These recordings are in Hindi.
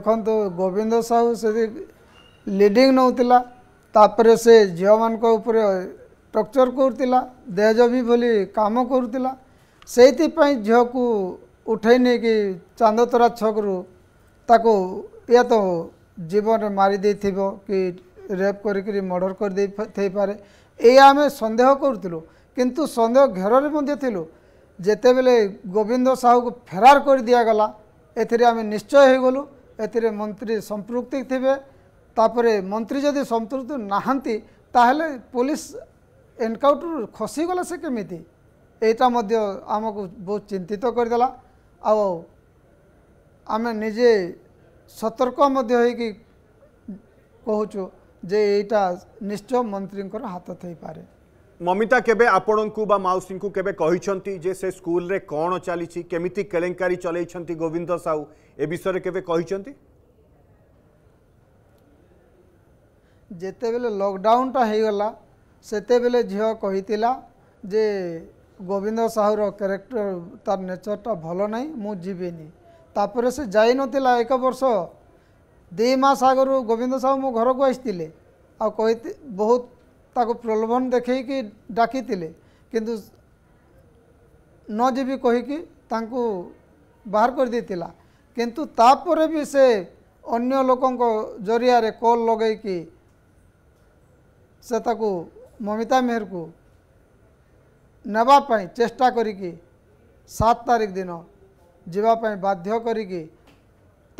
ଦେଖନ୍ତୁ ଗୋବିନ୍ଦ ସାହୁ ସେଠି ଲିଡ଼ିଂ ନେଉଥିଲା ତାପରେ ସେ ଝିଅମାନଙ୍କ ଉପରେ ଟର୍ଚର୍ କରୁଥିଲା ଦେହଜବି ବୋଲି କାମ କରୁଥିଲା ସେଇଥିପାଇଁ ଝିଅକୁ ଉଠେଇ ନେଇକି ଚାନ୍ଦତରା ଛକରୁ ତାକୁ ଇଏ ତ ଜୀବନରେ ମାରିଦେଇଥିବ କି ରେପ୍ କରିକିରି ମର୍ଡ଼ର କରିଦେଇଥାଇପାରେ ଏଇଆ ଆମେ ସନ୍ଦେହ କରୁଥିଲୁ କିନ୍ତୁ ସନ୍ଦେହ ଘେରରେ ମଧ୍ୟ ଥିଲୁ ଯେତେବେଳେ ଗୋବିନ୍ଦ ସାହୁକୁ ଫେରାର କରି ଦିଆଗଲା ଏଥିରେ ଆମେ ନିଶ୍ଚୟ ହୋଇଗଲୁ ଏଥିରେ ମନ୍ତ୍ରୀ ସମ୍ପୃକ୍ତି ଥିବେ ତାପରେ ମନ୍ତ୍ରୀ ଯଦି ସମ୍ପୃକ୍ତି ନାହାନ୍ତି ତାହେଲେ ପୋଲିସ ଏନକାଉଣ୍ଟରରୁ ଖସିଗଲା ସେ କେମିତି ଏଇଟା ମଧ୍ୟ ଆମକୁ ବହୁତ ଚିନ୍ତିତ କରିଦେଲା ଆଉ ଆମେ ନିଜେ ସତର୍କ ମଧ୍ୟ ହୋଇକି କହୁଛୁ ଯେ ଏଇଟା ନିଶ୍ଚୟ ମନ୍ତ୍ରୀଙ୍କର ହାତ ଥାଇପାରେ মমিতা কেবে আপনার বা মাউসী কেবে কিন্তু যে সে স্কুলরে কণ চালছে কমিটি কেলেঙ্কারি চলাইছেন গোবিন্দ সাউ এ বিষয়ে কেবে কিন্তু যেতবে লকডাউনটা হয়ে গলা সেতবে ঝিও কহিলা যে গোবিন্দ সাহুর ক্যারেক্টর তার নেচরটা ভালো নাই মু যিবিনি তাপরে সে যাই নথিলা এক বর্ষ দুই মাস আগর গোবিন্দ সাহু মো ঘরকু আসলে আহ বহুত ताको प्रलोभन देखे कि डाकि किंतु नजीबी कहीकि बाहर कर देता किंतु तापर भी से अन्य लोकों जरिया कल लगे कि से ममिता मेहर को नवापाई चेष्टा करी सात तारीख दिन जीवापी बाध्य करी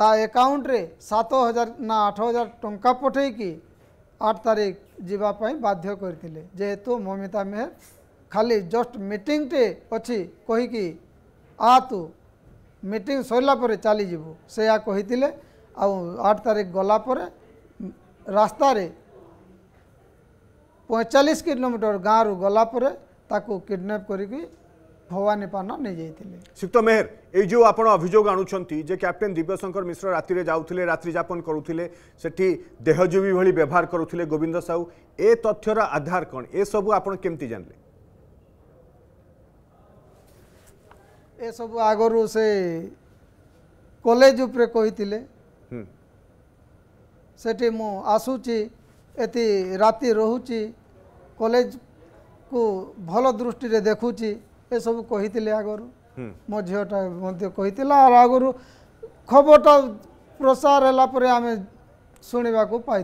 ता सात हजार ना आठ हजार टाँह पठे कि आठ तारीख যাওয়া বাধ্য করে যেহেতু মমিতা মেহর খালি জস্ট মিটিংটে অছি কহিকি আ তু মিটিং সরিলা পরে চালিযু সেয়া কহিলে আট তারিখ গলা পরে রাস্তায় পঁয়চাশ কিলোমিটর গাঁরু গলা পরে তাকে কিডন্যাপ করি ভবানী পান নিয়ে সুক্ত মেহর এই যে আপনার অভিযোগ আনুচার যে ক্যাপ্টেন দিব্যশঙ্কর মিশ্র রাতে যাওলে রাত্রিযাপন করুলে সেটি দেহজীবী ভি ব্যবহার করুলে গোবিন্দ সাউ এ তথ্যর আধার কণ এসব আপনার কেমতি জানলে এসব আগর সে কলেজ উপরে কইলে সেটি মু আসুচি এটি রাতে রহুচি কলেজ কু ভাল দৃষ্টি দেখুছি ये सब कही आगर मो झीटा कही आगर खबरटा प्रसार है शुणा को पाई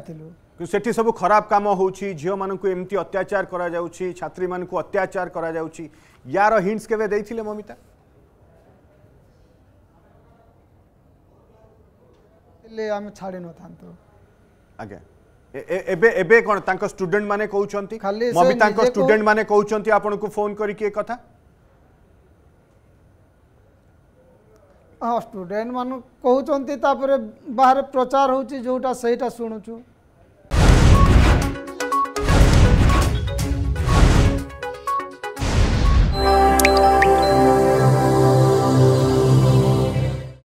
से सब खराब कम हो झी मानी अत्याचार कर छात्री मान अत्याचार करा यार हिंट्स केवे ममिता छाड़ी न था कौन स्टूडे कहते ममिता स्टूडे कहते फोन करता ହଁ ଷ୍ଟୁଡେଣ୍ଟ ମାନ କହୁଛନ୍ତି ତାପରେ ବାହାରେ ପ୍ରଚାର ହେଉଛି ଯେଉଁଟା ସେଇଟା ଶୁଣୁଛୁ